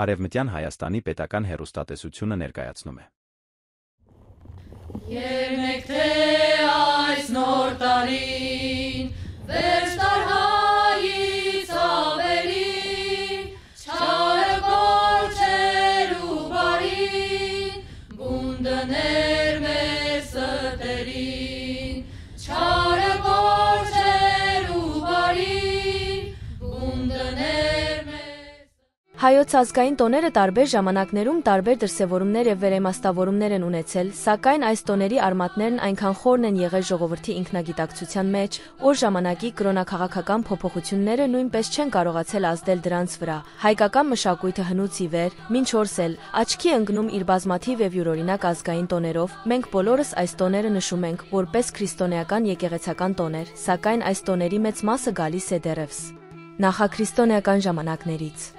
Արևմտյան Հայաստանի պետական հերոստատեսությունը ներկայացնում է։ Երնեք թե այս նոր տարին, վեր Հայոց ազգային տոները տարբեր ժամանակներում տարբեր դրսևորումներ եւ վերեմաստավորումներ են ունեցել, սակայն այս տոների արմատներն այնքան խորն են եղել ժողովրդի ինքնագիտակցության մեջ, որ ժամանակի կրոնաքաղաքական փոփոխությունները նույնպես չեն կարողացել ազդել դրանց վրա։ Հայկական մշակույթը հնուց ի վեր, մինչ օրս էլ աչքի ընկնում իր բազմաթիվ եւ յուրօրինակ ազգային տոներով։ Մենք բոլորս այս տոները նշում ենք որպես քրիստոնեական եկեղեցական տոներ, սակայն այս տոների մեծ մասը գալիս է դերևս նախաքրիստոնեական ժամանակներից։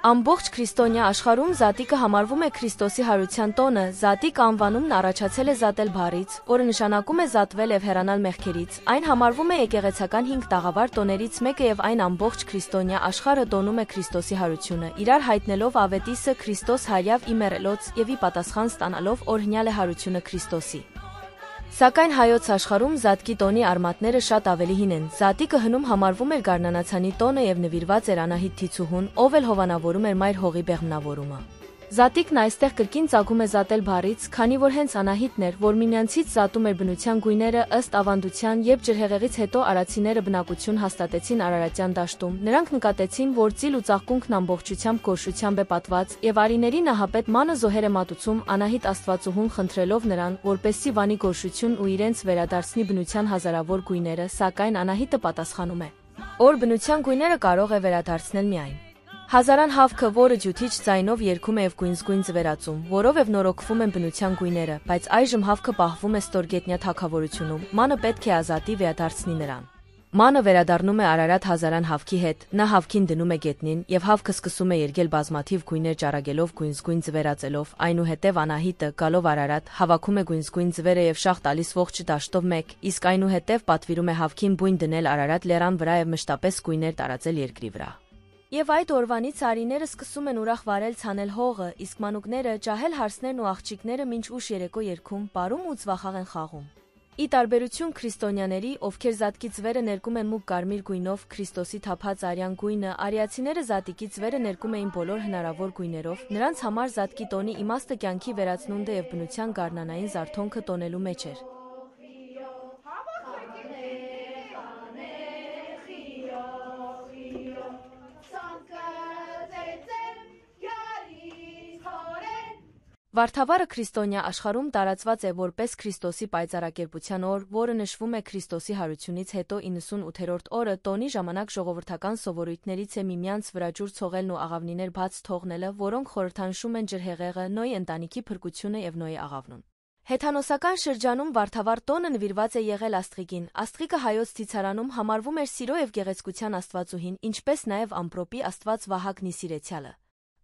Ամբողջ քրիստոնյա աշխարհում Զատիկը համարվում է Քրիստոսի հարության տոնը։ Զատիկ անվանումն առաջացել է Զատել բառից, որը նշանակում է զատվել եւ հեռանալ մեղքերից։ Այն համարվում է եկեղեցական 5 տաղավար տոներից մեկը եւ այն ամբողջ քրիստոնյա աշխարհը տոնում է Քրիստոսի հարությունը։ Իրար հայտնելով ավետիսը Քրիստոս հարյավ իմերելոց եւ ի պատասխան ստանալով օրհնյալ է հարությունը Քրիստոսի։ Սակայն հայոց աշխարհում զատկի տոնի արմատները շատ ավելի հին են։ Զատիկը հնում համարվում էր գարնանացանի տոնը եւ նվիրված էր Անահիտ Թիցուհուն, ով էլ հովանավորում էր մայր հողի բեղմնավորումը։ Զատիկն այստեղ կրկին ծագում է զատել բարից, քանի որ հենց Անահիտն էր, որ միմյանցից զատում էր բնության գույները ըստ ավանդության, երբ ջրհեղեղից հետո արացիները բնակություն հաստատեցին Արարատյան դաշտում։ Նրանք նկատեցին, որ ծիլ ու ծաղկունքն ամբողջությամբ գորշությամբ է պատված, եւ Արիների նահապետ մանը զոհեր է մատուցում Անահիտ Աստվածուհուն խնդրելով նրան, որպեսի վանի գորշություն ու իրենց վերադարձնի բնության հազարավոր գույները, սակայն Անահիտը պատասխանում է. Որ բնության գույները կարող է վերադարձնել միայն Հազարան հավքը, որը ջութիչ ձայնով երգում է եւ գույնզգույն զվերածում, որով եւ նորոգվում են բնության գույները, բայց այժմ հավքը պահվում է ստորգետնյա թակավորությունում։ Մանը պետք է ազատի վերադարձնի նրան։ Մանը վերադառնում է Արարատ Հազարան հավքի հետ։ Նա հավքին դնում է գետնին եւ հավքը սկսում է երգել բազմաթիվ գույներ ճարագելով գույնզգույն զվերածելով։ Այնուհետեւ Անահիտը գալով Արարատ հավաքում է գույնզգույն զվերը եւ շախ տալիս ողջ դաշտով մեկ, իսկ այնուհետեւ պատվիրում է հավքին բույն դնել Արարատ լեռան վրա եւ մշտապես գույներ տարածել երկրի վրա։ Եվ այդ օրվանից արիները սկսում են ուրախ վարել ցանել հողը, իսկ մանուկները, ջահել հարսներն ու աղջիկները մինչ ուշ երեկո երգում, բարում ու ծվախաղ են խաղում։ Ի տարբերություն քրիստոնյաների, ովքեր զատկից վերը ներկում են մուգ կարմիր գույնով Քրիստոսի թափած արյան գույնը, արիացիները զատիկից վերը ներկում էին բոլոր հնարավոր գույներով։ Նրանց համար զատկի տոնի իմաստը կյանքի վերացնունդը եւ բնության գառնանային զարթոնքը տոնելու մեջ էր։ Վարդավառը քրիստոնյա աշխարհում տարածված է որպես Քրիստոսի պայծառակերպության օր, որը նշվում է Քրիստոսի հարությունից հետո 98-րդ օրը տոնի ժամանակ ժողովրդական սովորույթներից է միմյանց վրա ջուր ցողելն ու աղավնիներ բաց թողնելը, որոնք խորհրդանշում են ջրհեղեղը, նոյի ընտանիքի փրկությունը եւ նոյի աղավնուն։ Հեթանոսական շրջանում Վարդավառ տոնը նվիրված է եղել Աստղիկին։ Աստղիկը հայոց ցիցարանում համարվում էր սիրո եւ գեղեցկության աստվածուհին, ինչպես նաեւ ամպրոպի աստված Վահագնի սիրեցյալը։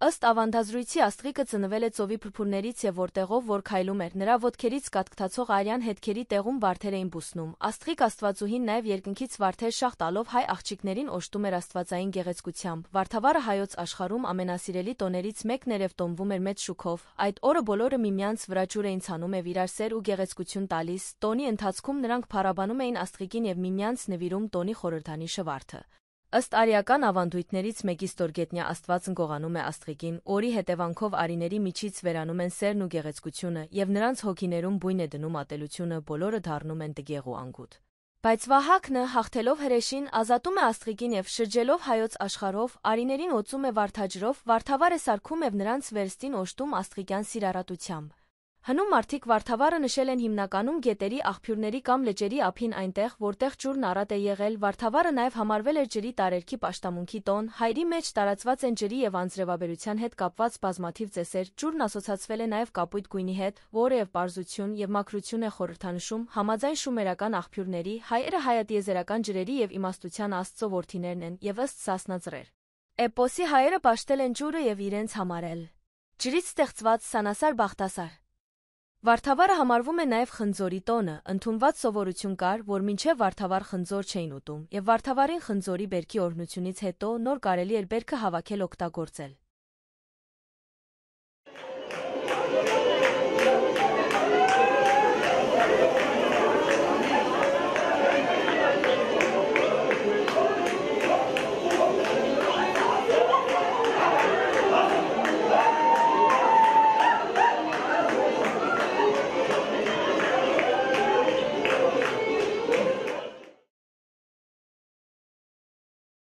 Ըստ ավանդազրույցի աստղիկը ծնվել է ծովի փրփուրներից եւ որտեղով որ քայլում էր նրա ոտքերից կատկտացող արյան հետքերի տեղում վարդեր էին բուսնում։ Աստղիկ Աստվածուհին նաեւ երկնքից վարդեր շախ տալով հայ աղջիկներին օշտում էր աստվածային գեղեցկությամբ։ Վարդավառը հայոց աշխարհում ամենասիրելի տոներից մեկն էր եւ տոնվում էր մեծ շուքով։ Այդ օրը բոլորը միմյանց վրա ջուր էին ցանում եւ իրար սեր ու գեղեցկություն տալիս։ Տոնի ընթացքում նրանք փառաբանում էին աստղիկին եւ միմյանց նվիրում տոնի խորհրդանի շվարթը։ Ըստ արիական ավանդույթներից մեկի ստորգետնյա Աստվածն գողանում է աստղիկին, որի հետևանքով արիների միջից վերանում են սերն ու գեղեցկությունը, եւ նրանց հոգիներում բույն է դնում ատելությունը, բոլորը դառնում են տգեղ ու անգութ։ Բայց Վահակնը, հաղթելով հրեշին, ազատում է աստղիկին եւ շրջելով հայոց աշխարհով, արիներին օծում է վարդաջրով, վարդավար է սարքում եւ նրանց վերստին օշտում աստղիկյան սիրարատությամբ։ Հնում մարդիկ Վարդավառը նշել են հիմնականում գետերի աղբյուրների կամ լճերի ափին այնտեղ, որտեղ ջուրն առատ է եղել, Վարդավառը նաև համարվել էր ջրի տարերքի պաշտամունքի տոն, հայերի մեջ տարածված են ջրի եւ անձրևաբերության հետ կապված բազմաթիվ ծեսեր, ջուրն ասոցացվել է նաև կապույտ գույնի հետ, որը եւ պարզություն եւ մակրություն է խորհրդանշում, համաձայն շումերական աղբյուրների, հայերը հայատիեզերական ջրերի եւ իմաստության աստծո որդիներն են եւ ըստ սասնա ծրեր։ Էպոսի հայերը պաշտել են ջուրը եւ իրենց համարել։ Ջրից ստեղծված սանասար բախտասար Վարդավառը համարվում է նաև խնձորի տոնը, ընդունված սովորություն կար, որ մինչև վարդավառ խնձոր չէին ուտում, եւ վարդավառին խնձորի բերքի օրհնությունից հետո նոր կարելի էր բերքը հավաքել օգտագործել։